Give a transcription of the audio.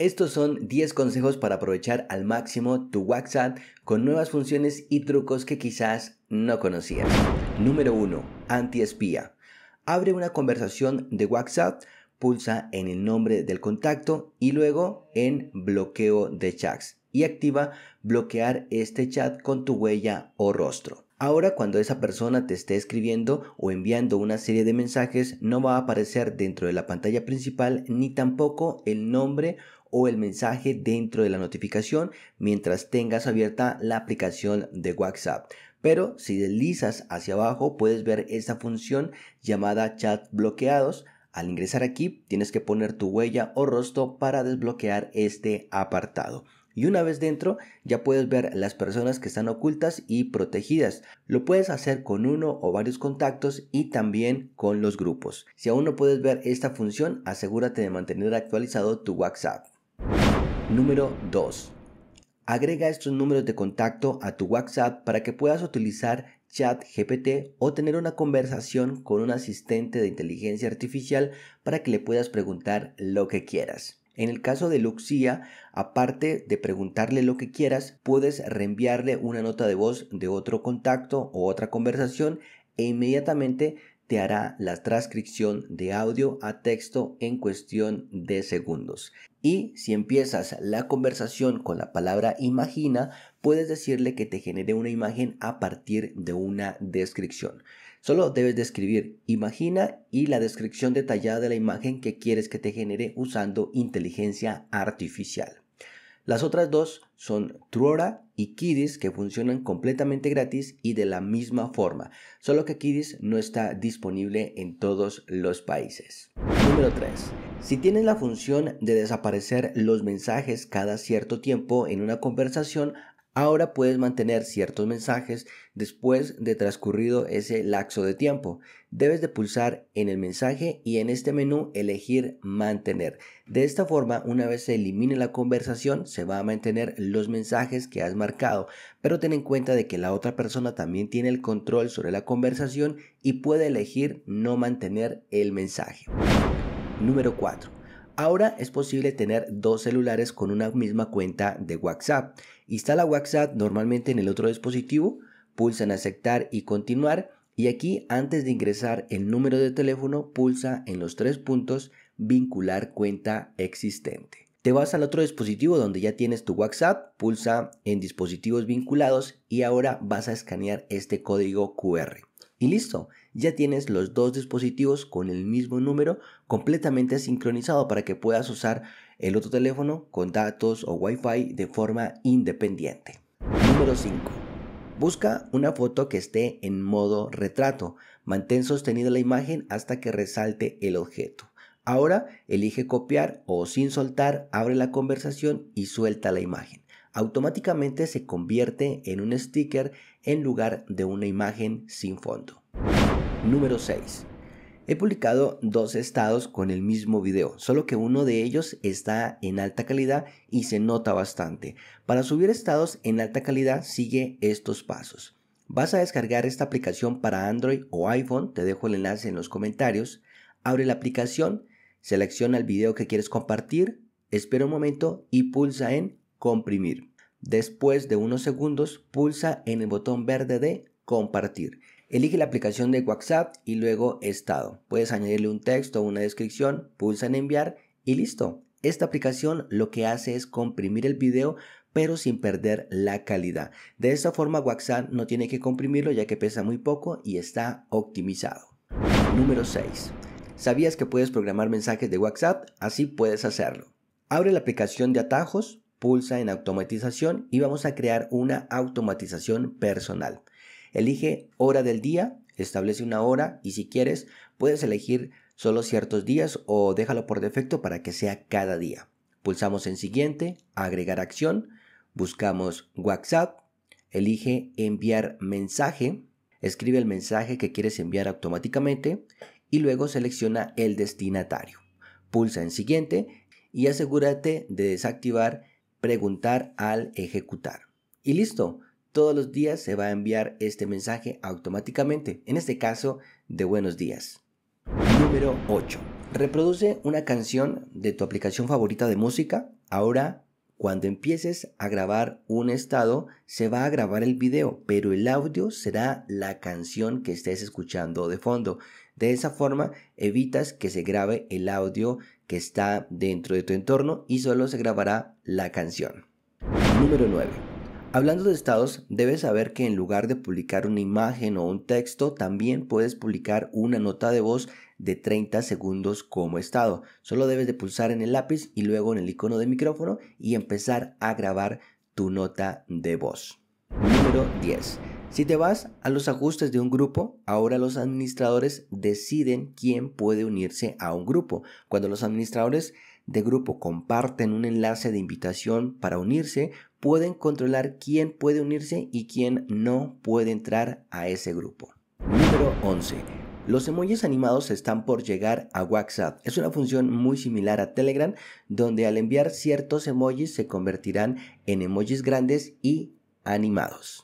Estos son 10 consejos para aprovechar al máximo tu WhatsApp con nuevas funciones y trucos que quizás no conocías. Número 1. Antiespía. Abre una conversación de WhatsApp, pulsa en el nombre del contacto y luego en bloqueo de chats y activa bloquear este chat con tu huella o rostro. Ahora cuando esa persona te esté escribiendo o enviando una serie de mensajes no va a aparecer dentro de la pantalla principal ni tampoco el nombre o el mensaje dentro de la notificación mientras tengas abierta la aplicación de WhatsApp. Pero si deslizas hacia abajo puedes ver esta función llamada chat bloqueados. Al ingresar aquí tienes que poner tu huella o rostro para desbloquear este apartado. Y una vez dentro ya puedes ver las personas que están ocultas y protegidas. Lo puedes hacer con uno o varios contactos y también con los grupos. Si aún no puedes ver esta función, asegúrate de mantener actualizado tu WhatsApp. Número 2. Agrega estos números de contacto a tu WhatsApp para que puedas utilizar chat GPT o tener una conversación con un asistente de inteligencia artificial para que le puedas preguntar lo que quieras. En el caso de Luxia, aparte de preguntarle lo que quieras, puedes reenviarle una nota de voz de otro contacto o otra conversación e inmediatamente hará la transcripción de audio a texto en cuestión de segundos. Y si empiezas la conversación con la palabra imagina, puedes decirle que te genere una imagen a partir de una descripción. Solo debes describir imagina y la descripción detallada de la imagen que quieres que te genere usando inteligencia artificial. Las otras dos son Truora y Kidis que funcionan completamente gratis y de la misma forma, solo que Kidis no está disponible en todos los países. Número 3. Si tienes la función de desaparecer los mensajes cada cierto tiempo en una conversación, Ahora puedes mantener ciertos mensajes después de transcurrido ese lapso de tiempo. Debes de pulsar en el mensaje y en este menú elegir mantener. De esta forma, una vez se elimine la conversación, se va a mantener los mensajes que has marcado, pero ten en cuenta de que la otra persona también tiene el control sobre la conversación y puede elegir no mantener el mensaje. Número 4 Ahora es posible tener dos celulares con una misma cuenta de WhatsApp. Instala WhatsApp normalmente en el otro dispositivo, pulsa en aceptar y continuar y aquí antes de ingresar el número de teléfono pulsa en los tres puntos vincular cuenta existente. Te vas al otro dispositivo donde ya tienes tu WhatsApp, pulsa en dispositivos vinculados y ahora vas a escanear este código QR. Y listo, ya tienes los dos dispositivos con el mismo número completamente sincronizado para que puedas usar el otro teléfono con datos o wifi de forma independiente. Número 5. Busca una foto que esté en modo retrato. Mantén sostenida la imagen hasta que resalte el objeto. Ahora elige copiar o sin soltar, abre la conversación y suelta la imagen automáticamente se convierte en un sticker en lugar de una imagen sin fondo. Número 6. He publicado dos estados con el mismo video, solo que uno de ellos está en alta calidad y se nota bastante. Para subir estados en alta calidad sigue estos pasos. Vas a descargar esta aplicación para Android o iPhone, te dejo el enlace en los comentarios. Abre la aplicación, selecciona el video que quieres compartir, espera un momento y pulsa en comprimir. Después de unos segundos, pulsa en el botón verde de compartir. Elige la aplicación de WhatsApp y luego estado. Puedes añadirle un texto o una descripción, pulsa en enviar y listo. Esta aplicación lo que hace es comprimir el video pero sin perder la calidad. De esta forma WhatsApp no tiene que comprimirlo ya que pesa muy poco y está optimizado. Número 6. ¿Sabías que puedes programar mensajes de WhatsApp? Así puedes hacerlo. Abre la aplicación de atajos, pulsa en automatización y vamos a crear una automatización personal. Elige hora del día, establece una hora y si quieres puedes elegir solo ciertos días o déjalo por defecto para que sea cada día. Pulsamos en siguiente, agregar acción, buscamos WhatsApp, elige enviar mensaje, escribe el mensaje que quieres enviar automáticamente y luego selecciona el destinatario. Pulsa en siguiente y asegúrate de desactivar preguntar al ejecutar. Y listo, todos los días se va a enviar este mensaje automáticamente, en este caso de buenos días. Número 8. Reproduce una canción de tu aplicación favorita de música ahora cuando empieces a grabar un estado, se va a grabar el video, pero el audio será la canción que estés escuchando de fondo. De esa forma, evitas que se grabe el audio que está dentro de tu entorno y solo se grabará la canción. Número 9. Hablando de estados, debes saber que en lugar de publicar una imagen o un texto, también puedes publicar una nota de voz de 30 segundos como estado. Solo debes de pulsar en el lápiz y luego en el icono de micrófono y empezar a grabar tu nota de voz. Número 10. Si te vas a los ajustes de un grupo, ahora los administradores deciden quién puede unirse a un grupo. Cuando los administradores de grupo comparten un enlace de invitación para unirse, pueden controlar quién puede unirse y quién no puede entrar a ese grupo. Número 11. Los emojis animados están por llegar a WhatsApp. Es una función muy similar a Telegram, donde al enviar ciertos emojis se convertirán en emojis grandes y animados.